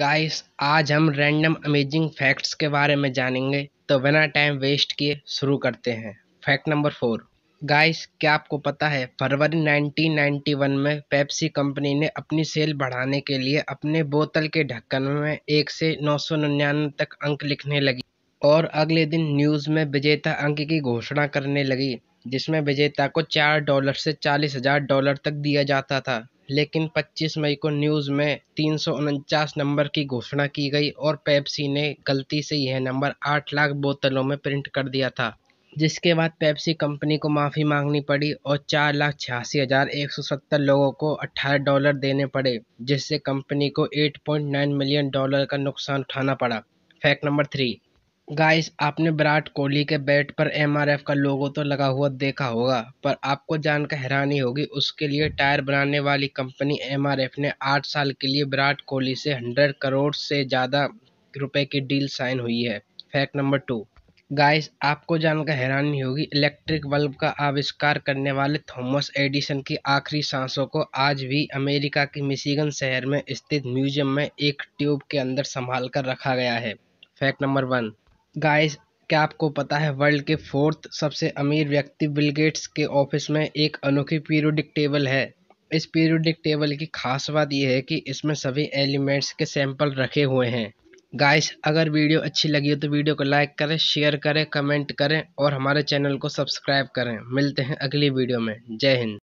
guys आज हम random amazing facts के बारे में जानेंगे तो बिना टाइम वेस्ट किए शुरू करते हैं फैक्ट नंबर फोर गाइस क्या आपको पता है फरवरी 1991 में पेप्सी कंपनी ने अपनी सेल बढ़ाने के लिए अपने बोतल के ढक्कन में एक से नौ तक अंक लिखने लगी और अगले दिन न्यूज़ में विजेता अंक की घोषणा करने लगी जिसमें विजेता को चार डॉलर से चालीस हज़ार डॉलर तक दिया जाता था लेकिन 25 मई को न्यूज़ में तीन नंबर की घोषणा की गई और पेप्सी ने गलती से यह नंबर 8 लाख बोतलों में प्रिंट कर दिया था जिसके बाद पेप्सी कंपनी को माफ़ी मांगनी पड़ी और चार लाख छियासी हज़ार एक सौ सत्तर लोगों को अट्ठारह डॉलर देने पड़े जिससे कंपनी को eight point nine million dollar का नुकसान उठाना पड़ा फैक्ट नंबर थ्री गाइस आपने विराट कोहली के बैट पर एमआरएफ का लोगो तो लगा हुआ देखा होगा पर आपको जानकर हैरानी होगी उसके लिए टायर बनाने वाली कंपनी एमआरएफ ने आठ साल के लिए विराट कोहली से हंड्रेड करोड़ से ज़्यादा रुपए की डील साइन हुई है फैक्ट नंबर टू गाइस आपको जानकर हैरानी होगी इलेक्ट्रिक बल्ब का आविष्कार करने वाले थॉमस एडिसन की आखिरी सांसों को आज भी अमेरिका के मिशिगन शहर में स्थित म्यूजियम में एक ट्यूब के अंदर संभाल कर रखा गया है फैक्ट नंबर वन गाइस क्या आपको पता है वर्ल्ड के फोर्थ सबसे अमीर व्यक्ति बिल गेट्स के ऑफिस में एक अनोखी पीरियोडिक टेबल है इस पीरियोडिक टेबल की खास बात यह है कि इसमें सभी एलिमेंट्स के सैंपल रखे हुए हैं गाइस अगर वीडियो अच्छी लगी हो तो वीडियो को लाइक करें शेयर करें कमेंट करें और हमारे चैनल को सब्सक्राइब करें मिलते हैं अगली वीडियो में जय हिंद